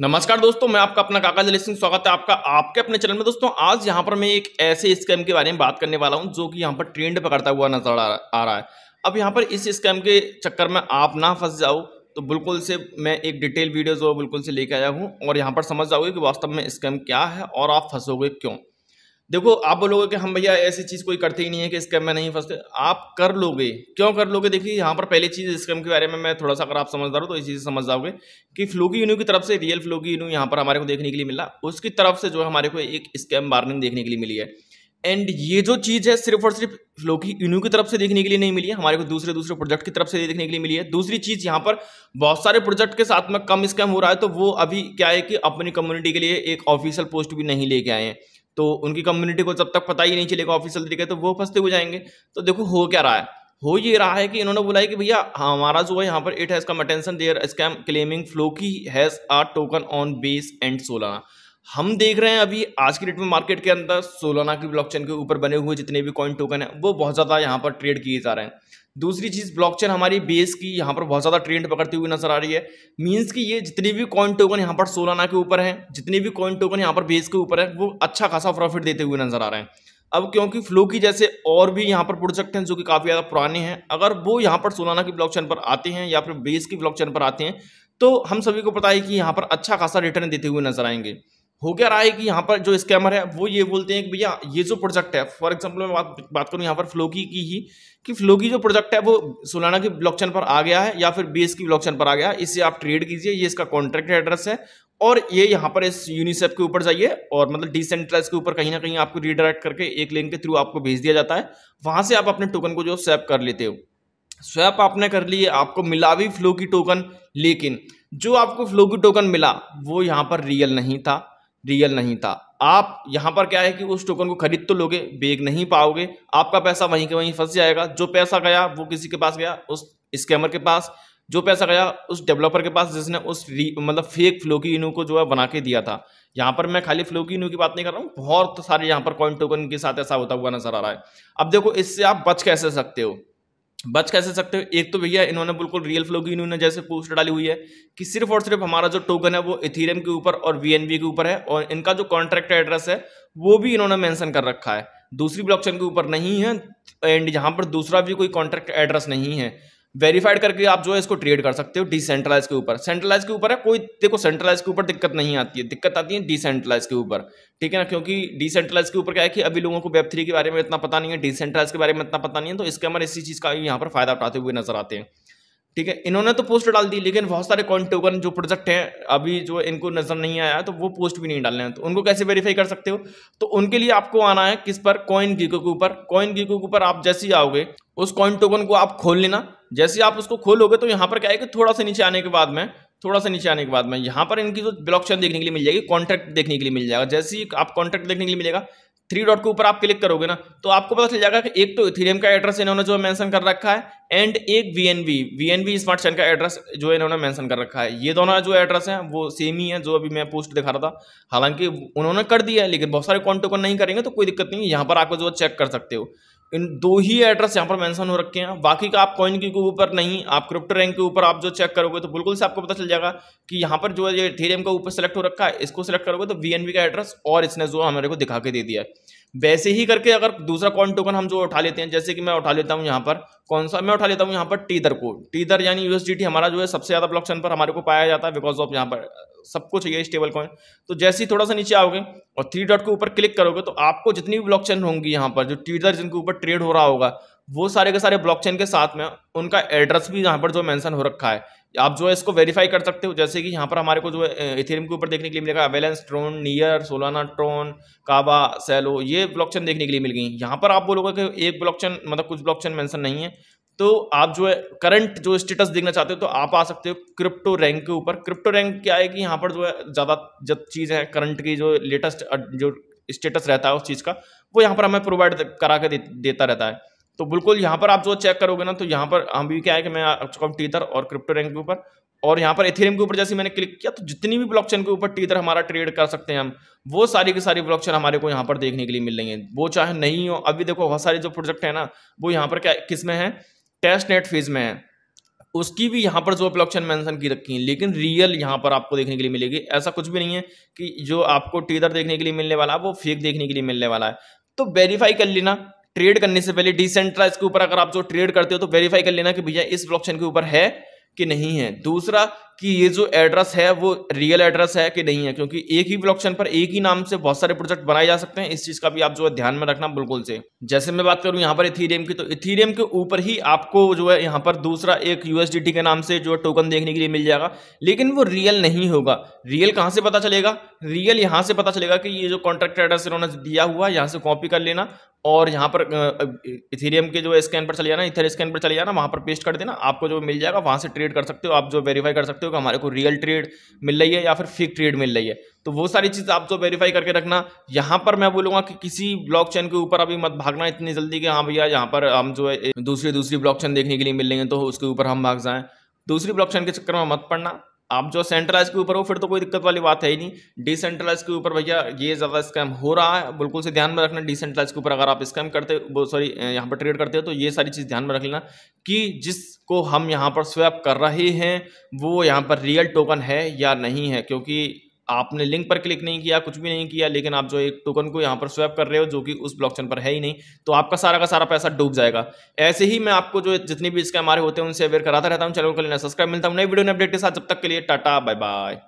नमस्कार दोस्तों मैं आपका अपना काका जलेश सिंह स्वागत है आपका आपके अपने चैनल में दोस्तों आज यहाँ पर मैं एक ऐसे स्कैम के बारे में बात करने वाला हूँ जो कि यहाँ पर ट्रेंड पकड़ता हुआ नजर आ रहा है अब यहाँ पर इस स्कैम के चक्कर में आप ना फंस जाओ तो बिल्कुल से मैं एक डिटेल वीडियो जो बिल्कुल से लेके आया हूँ और यहाँ पर समझ जाओगे कि वास्तव में स्कैम क्या है और आप फंसोगे क्यों देखो आप बोलोगे कि हम भैया ऐसी चीज़ कोई करते ही नहीं है कि स्कैम में नहीं फंसते आप कर लोगे क्यों कर लोगे देखिए यहाँ पर पहली चीज़ स्कैम के बारे में मैं थोड़ा सा अगर आप समझदार हो तो इस चीज़ समझ जाओगे कि फ्लोगी यूनू की तरफ से रियल फ्लोगी यूनू यहाँ पर हमारे को देखने के लिए मिला उसकी तरफ से जो हमारे को एक स्कैम वार्निंग देखने के लिए मिली है एंड ये जो चीज़ है सिर्फ और सिर्फ फ्लोकी यूनू की तरफ से देखने के लिए नहीं मिली है हमारे को दूसरे दूसरे प्रोजेक्ट की तरफ से देखने के लिए मिली है दूसरी चीज़ यहाँ पर बहुत सारे प्रोजेक्ट के साथ में कम स्कैम हो रहा है तो वो अभी क्या है कि अपनी कम्युनिटी के लिए एक ऑफिशियल पोस्ट भी नहीं लेके आए हैं तो उनकी कम्युनिटी को जब तक पता ही नहीं चलेगा ऑफिसियल तरीके तो वो फंसते हो जाएंगे तो देखो हो क्या रहा है हो ये रहा है कि इन्होंने बोला है कि भैया हमारा जो है यहाँ पर it has come attention there scam claiming Floki has a token on Base and Solana हम देख रहे हैं अभी आज की डेट में मार्केट के अंदर सोलाना की ब्लॉकचेन के ऊपर बने हुए जितने भी कॉइन टोकन हैं वो बहुत ज़्यादा यहाँ पर ट्रेड किए जा रहे हैं दूसरी चीज़ ब्लॉकचेन हमारी बेस की यहाँ पर बहुत ज़्यादा ट्रेंड पकड़ती हुई नजर आ रही है मीन्स कि ये जितने भी कॉइन टोकन यहाँ पर सोलाना के ऊपर हैं जितने भी कॉइन टोकन यहाँ पर बेस के ऊपर है वो अच्छा खासा प्रॉफिट देते हुए नजर आ रहे हैं अब क्योंकि फ्लो की जैसे और भी यहाँ पर प्रोजेक्ट हैं जो कि काफ़ी ज़्यादा पुराने हैं अगर वो यहाँ पर सोलाना की ब्लॉकचेन पर आते हैं या फिर बेस की ब्लॉकचेन पर आते हैं तो हम सभी को पता है कि यहाँ पर अच्छा खासा रिटर्न देते हुए नजर आएंगे हो क्या रहा है कि यहाँ पर जो स्कैमर है वो ये बोलते हैं कि भैया ये जो प्रोजेक्ट है फॉर एग्जाम्पल मैं बात बात करूँ यहाँ पर फ्लोकी की ही कि फ्लोकी जो प्रोजेक्ट है वो सोलाना की ब्लॉकचेन पर आ गया है या फिर बेस की ब्लॉकचेन पर आ गया है इससे आप ट्रेड कीजिए ये इसका कॉन्ट्रैक्ट एड्रेस है और ये यहाँ पर इस यूनिसेफ के ऊपर जाइए और मतलब डिसेंट्रलाइज के ऊपर कहीं ना कहीं आपको रीडायरेक्ट करके एक लिंक के थ्रू आपको भेज दिया जाता है वहाँ से आप अपने टोकन को जो स्वैप कर लेते हो स्वैप आपने कर लिए आपको मिला भी फ्लो की टोकन लेकिन जो आपको फ्लो की टोकन मिला वो यहाँ पर रियल नहीं था रियल नहीं था आप यहाँ पर क्या है कि उस टोकन को खरीद तो लोगे बेच नहीं पाओगे आपका पैसा वहीं के वहीं फंस जाएगा जो पैसा गया वो किसी के पास गया उस स्कैमर के पास जो पैसा गया उस डेवलपर के पास जिसने उस मतलब फेक फ्लोकी इनू को जो है बना के दिया था यहाँ पर मैं खाली फ्लोकी इनू की बात नहीं कर रहा हूँ बहुत सारे यहाँ पर कॉइन टोकन के साथ ऐसा होता हुआ नजर आ रहा है अब देखो इससे आप बच कैसे सकते हो बच कैसे सकते हो एक तो भैया इन्होंने बिल्कुल रियल फ्लो की इन्होंने जैसे पोस्ट डाली हुई है कि सिर्फ और सिर्फ हमारा जो टोकन है वो इथीरियम के ऊपर और वीएनबी के ऊपर है और इनका जो कॉन्ट्रैक्ट एड्रेस है वो भी इन्होंने मेंशन कर रखा है दूसरी ब्लॉकचेन के ऊपर नहीं है एंड यहाँ पर दूसरा भी कोई कॉन्ट्रैक्ट एड्रेस नहीं है वेरीफाइड करके आप जो है इसको ट्रेड कर सकते हो डिसेंट्रलाइज के ऊपर सेंट्रलाइज के ऊपर है कोई देखो सेंट्रलाइज के ऊपर दिक्कत नहीं आती है दिक्कत आती है डिसेंट्रलाइज के ऊपर ठीक है ना क्योंकि डिसेंट्रलाइज के ऊपर क्या है कि अभी लोगों को वेब थ्री के बारे में इतना पता नहीं है डिसेंट्रलाइज के बारे में इतना पता नहीं है तो इसके हमारे इसी चीज़ का यहाँ पर फायदा उठाते हुए नजर आते हैं ठीक है इन्होंने तो पोस्ट डाल दी लेकिन बहुत सारे टोकन जो प्रोजेक्ट हैं अभी जो इनको नज़र नहीं आया तो वो पोस्ट भी नहीं डालने हैं तो उनको कैसे वेरीफाई कर सकते हो तो उनके लिए आपको आना है किस पर कॉइन गीको के ऊपर कॉइन गीको के ऊपर आप जैसे ही आओगे उस कॉइन टोकन को आप खोल लेना जैसे आप उसको खोलोगे तो यहाँ पर क्या है कि थोड़ा सा नीचे आने के बाद में थोड़ा सा नीचे आने के बाद में यहाँ पर इनकी जो ब्लॉक देखने के लिए मिल जाएगी कॉन्ट्रैक्ट देखने के लिए मिल जाएगा जैसे ही आप कॉन्ट्रैक्ट देखने के लिए मिलेगा थ्री डॉट के ऊपर आप क्लिक करोगे ना तो आपको पता चल जाएगा कि एक तो इथेरियम का एड्रेस इन्होंने जो मेंशन कर रखा है एंड एक V N V N smart chain का एड्रेस जो इन्होंने मेंशन कर रखा है ये दोनों जो एड्रेस हैं वो सेम ही है जो अभी मैं पोस्ट दिखा रहा था हालांकि उन्होंने कर दिया है लेकिन बहुत सारे कॉन्टो नहीं करेंगे तो कोई दिक्कत नहीं है यहाँ पर आपको जो चेक कर सकते हो इन दो ही एड्रेस यहाँ पर मैंसन हो रखे हैं बाकी का आप कॉइन के ऊपर नहीं आप क्रिप्टो रैंक के ऊपर आप जो चेक करोगे तो बिल्कुल से आपको पता चल जाएगा कि यहाँ पर जो ये थीरियम का ऊपर सेलेक्ट हो रखा है इसको सेलेक्ट करोगे तो वी का एड्रेस और इसने जो हमारे को दिखा के दे दिया है वैसे ही करके अगर दूसरा कॉइन टोकन हम जो उठा लेते हैं जैसे कि मैं उठा लेता हूँ यहाँ पर कौन सा मैं उठा लेता हूँ यहाँ पर टीदर को टीदर यानी यूएसडीटी हमारा जो है सबसे ज़्यादा ब्लॉक पर हमारे को पाया जाता है बिकॉज ऑफ यहाँ पर सब कुछ ये स्टेबल कॉइन तो जैसे ही थोड़ा सा नीचे आओगे और थ्री डॉट के ऊपर क्लिक करोगे तो आपको जितनी भी ब्लॉक होंगी यहाँ पर जो टीडर जिनके ऊपर ट्रेड हो रहा होगा वो सारे के सारे ब्लॉकचेन के साथ में उनका एड्रेस भी यहाँ पर जो मेंशन हो रखा है आप जो है इसको वेरीफाई कर सकते हो जैसे कि यहाँ पर हमारे को जो है इथेरियम के ऊपर देखने के लिए मिलेगा Avalanche Tron Near Solana Tron Kava Celo ये ब्लॉकचेन देखने के लिए मिल गई यहाँ पर आप बोलोगे कि एक ब्लॉक मतलब कुछ ब्लॉक मेंशन नहीं है तो आप जो है करंट जो स्टेटस देखना चाहते हो तो आप आ सकते हो क्रिप्टो रैंक के ऊपर क्रिप्टो रैंक क्या है कि यहाँ पर जो है ज़्यादा जब चीज़ है करंट की जो लेटेस्ट जो स्टेटस रहता है उस चीज़ का वो यहाँ पर हमें प्रोवाइड करा के देता रहता है तो बिल्कुल यहाँ पर आप जो चेक करोगे ना तो यहाँ पर हम भी क्या है कि मैं आ चुका हूँ टीथर और क्रिप्टो रैंक के ऊपर और यहाँ पर एथेरियम के ऊपर जैसे मैंने क्लिक किया तो जितनी भी ब्लॉकचेन के ऊपर टीथर हमारा ट्रेड कर सकते हैं हम वो सारी की सारी ब्लॉकचेन हमारे को यहाँ पर देखने के लिए मिल रही है वो चाहे नहीं हो अभी देखो बहुत सारे जो प्रोजेक्ट है ना वो यहाँ पर क्या किस में है टेस्ट नेट फेज में है उसकी भी यहाँ पर जो ब्लॉकचेन मेंशन की रखी है लेकिन रियल यहाँ पर आपको देखने के लिए मिलेगी ऐसा कुछ भी नहीं है कि जो आपको टीदर देखने के लिए मिलने वाला है वो फेक देखने के लिए मिलने वाला है तो वेरीफाई कर लेना ट्रेड करने से पहले डिसेंट्राइज के ऊपर अगर आप जो ट्रेड करते हो तो वेरीफाई कर लेना कि भैया इस ब्लॉकचेन के ऊपर है कि नहीं है दूसरा कि ये जो एड्रेस है वो रियल एड्रेस है कि नहीं है क्योंकि एक ही ब्लॉक पर एक ही नाम से बहुत सारे प्रोजेक्ट बनाए जा सकते हैं इस चीज का भी आप जो है ध्यान में रखना बिल्कुल से जैसे मैं बात करूं यहाँ पर इथीरियम की तो इथीरियम के ऊपर ही आपको जो है यहाँ पर दूसरा एक यूएसडीटी के नाम से जो है टोकन देखने के लिए मिल जाएगा लेकिन वो रियल नहीं होगा रियल कहाँ से पता चलेगा रियल यहाँ से पता चलेगा कि ये जो कॉन्ट्रैक्ट एड्रेस इन्होंने दिया हुआ यहाँ से कॉपी कर लेना और यहाँ पर इथेरियम के जो स्कैन पर चले जाना इथेर स्कैन पर चले जाना वहाँ पर पेस्ट कर देना आपको जो मिल जाएगा वहाँ से ट्रेड कर सकते हो आप जो वेरीफाई कर सकते हो सकते हो कि हमारे को रियल ट्रेड मिल रही है या फिर फेक ट्रेड मिल रही है तो वो सारी चीज़ आप तो वेरीफाई करके रखना यहाँ पर मैं बोलूँगा कि किसी ब्लॉकचेन के ऊपर अभी मत भागना इतनी जल्दी कि हाँ भैया यहाँ पर हम जो है दूसरी दूसरी ब्लॉकचेन देखने के लिए है तो उसके ऊपर हम भाग जाएँ दूसरी ब्लॉकचेन के चक्कर में मत पड़ना आप जो सेंट्रलाइज के ऊपर हो फिर तो कोई दिक्कत वाली बात है ही नहीं डिसेंट्रलाइज के ऊपर भैया ये ज़्यादा स्कैम हो रहा है बिल्कुल से ध्यान में रखना डिसेंट्रलाइज के ऊपर अगर आप स्कैम करते वो सॉरी यहाँ पर ट्रेड करते हो तो ये सारी चीज़ ध्यान में रख लेना कि जिसको हम यहाँ पर स्वैप कर रहे हैं वो यहाँ पर रियल टोकन है या नहीं है क्योंकि आपने लिंक पर क्लिक नहीं किया कुछ भी नहीं किया लेकिन आप जो एक टोकन को यहाँ पर स्वैप कर रहे हो जो कि उस ब्लॉकचेन पर है ही नहीं तो आपका सारा का सारा पैसा डूब जाएगा ऐसे ही मैं आपको जो जितने भी इसके हमारे होते हैं उनसे अवेयर कराता रहता हूँ चैनल को लेना सब्सक्राइब मिलता हूँ नई वीडियो ने अपडेट के साथ जब तक के लिए टाटा बाय बाय